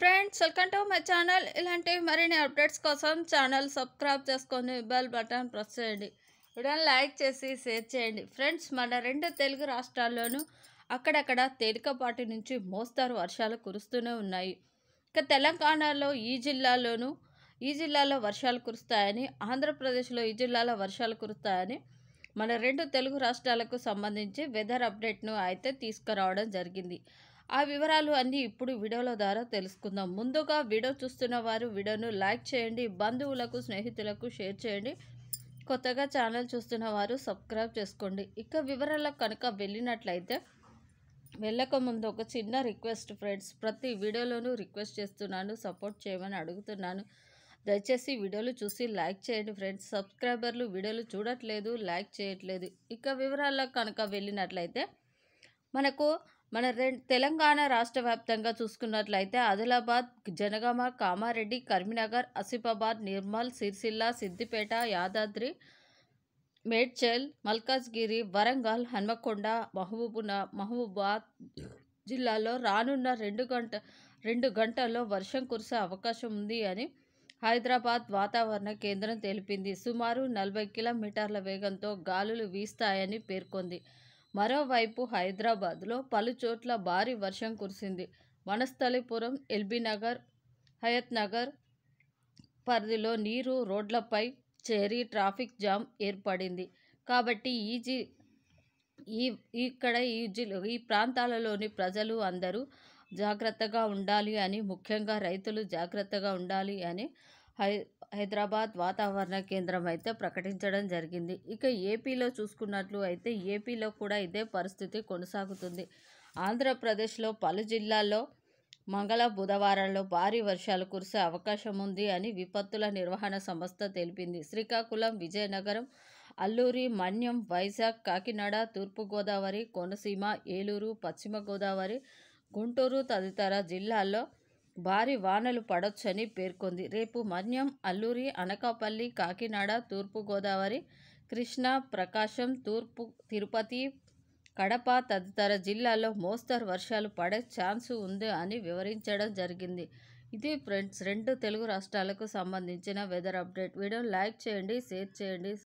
friends welcome to my channel ఇలాంటివి మరిన్ని updates కోసం ఛానల్ సబ్స్క్రైబ్ చేసుకొని బెల్ బటన్ ప్రెస్ చేయండి వీడియోని లైక్ చేసి షేర్ చేయండి ఫ్రెండ్స్ మన రెండు తెలుగు రాష్ట్రాల్లోనూ అక్కడక్కడ తేలికపాటి నుంచి మోస్తారు వర్షాలు కురుస్తూనే ఉన్నాయి ఇక తెలంగాణలో ఈ జిల్లాలోనూ ఈ జిల్లాలో వర్షాలు కురుస్తాయని ఆంధ్రప్రదేశ్లో ఈ జిల్లాలో వర్షాలు కురుస్తాయని మన రెండు తెలుగు రాష్ట్రాలకు సంబంధించి వెదర్ అప్డేట్ను అయితే తీసుకురావడం జరిగింది ఆ వివరాలు అన్నీ ఇప్పుడు వీడియోల ద్వారా తెలుసుకుందాం ముందుగా వీడియో చూస్తున్న వారు వీడియోను లైక్ చేయండి బంధువులకు స్నేహితులకు షేర్ చేయండి కొత్తగా ఛానల్ చూస్తున్న వారు సబ్స్క్రైబ్ చేసుకోండి ఇక వివరాలకు కనుక వెళ్ళినట్లయితే వెళ్ళక ముందు ఒక చిన్న రిక్వెస్ట్ ఫ్రెండ్స్ ప్రతి వీడియోలోనూ రిక్వెస్ట్ చేస్తున్నాను సపోర్ట్ చేయమని అడుగుతున్నాను దయచేసి వీడియోలు చూసి లైక్ చేయండి ఫ్రెండ్స్ సబ్స్క్రైబర్లు వీడియోలు చూడట్లేదు లైక్ చేయట్లేదు ఇక వివరాల్లో కనుక వెళ్ళినట్లయితే మనకు మన తెలంగాణ రాష్ట్ర వ్యాప్తంగా చూసుకున్నట్లయితే ఆదిలాబాద్ జనగామ కామారెడ్డి కరీంనగర్ అసిఫాబాద్ నిర్మల్ సిరిసిల్ల సిద్దిపేట యాదాద్రి మేడ్చల్ మల్కాజ్గిరి వరంగల్ హన్మకొండ మహబూబున మహబూబాద్ జిల్లాలో రానున్న రెండు గంట రెండు గంటల్లో వర్షం కురిసే అవకాశం ఉంది అని హైదరాబాద్ వాతావరణ కేంద్రం తెలిపింది సుమారు నలభై కిలోమీటర్ల వేగంతో గాలులు వీస్తాయని పేర్కొంది మరోవైపు హైదరాబాద్లో పలుచోట్ల భారీ వర్షం కురిసింది వనస్థలిపురం ఎల్బీనగర్ హయత్ నగర్ పరిధిలో నీరు రోడ్లపై చేరి ట్రాఫిక్ జామ్ ఏర్పడింది కాబట్టి ఈజీ ఈ ఇక్కడ ఈ ఈ ప్రాంతాలలోని ప్రజలు అందరూ జాగ్రత్తగా ఉండాలి అని ముఖ్యంగా రైతులు జాగ్రత్తగా ఉండాలి అని హై హైదరాబాద్ వాతావరణ కేంద్రం అయితే ప్రకటించడం జరిగింది ఇక ఏపీలో చూసుకున్నట్లు అయితే ఏపీలో కూడా ఇదే పరిస్థితి కొనసాగుతుంది ఆంధ్రప్రదేశ్లో పలు జిల్లాల్లో మంగళ బుధవారంలో భారీ వర్షాలు కురిసే అవకాశం ఉంది అని విపత్తుల నిర్వహణ సంస్థ తెలిపింది శ్రీకాకుళం విజయనగరం అల్లూరి మన్యం వైజాగ్ కాకినాడ తూర్పుగోదావరి కోనసీమ ఏలూరు పశ్చిమ గోదావరి గుంటూరు తదితర జిల్లాల్లో భారీ వానలు పడొచ్చని పేర్కొంది రేపు మన్యం అల్లూరి అనకాపల్లి కాకినాడ తూర్పుగోదావరి కృష్ణా ప్రకాశం తూర్పు తిరుపతి కడప తదితర జిల్లాల్లో మోస్తరు వర్షాలు పడే ఛాన్స్ ఉంది అని వివరించడం జరిగింది ఇది ఫ్రెండ్స్ రెండు తెలుగు రాష్ట్రాలకు సంబంధించిన వెదర్ అప్డేట్ వీడియో లైక్ చేయండి షేర్ చేయండి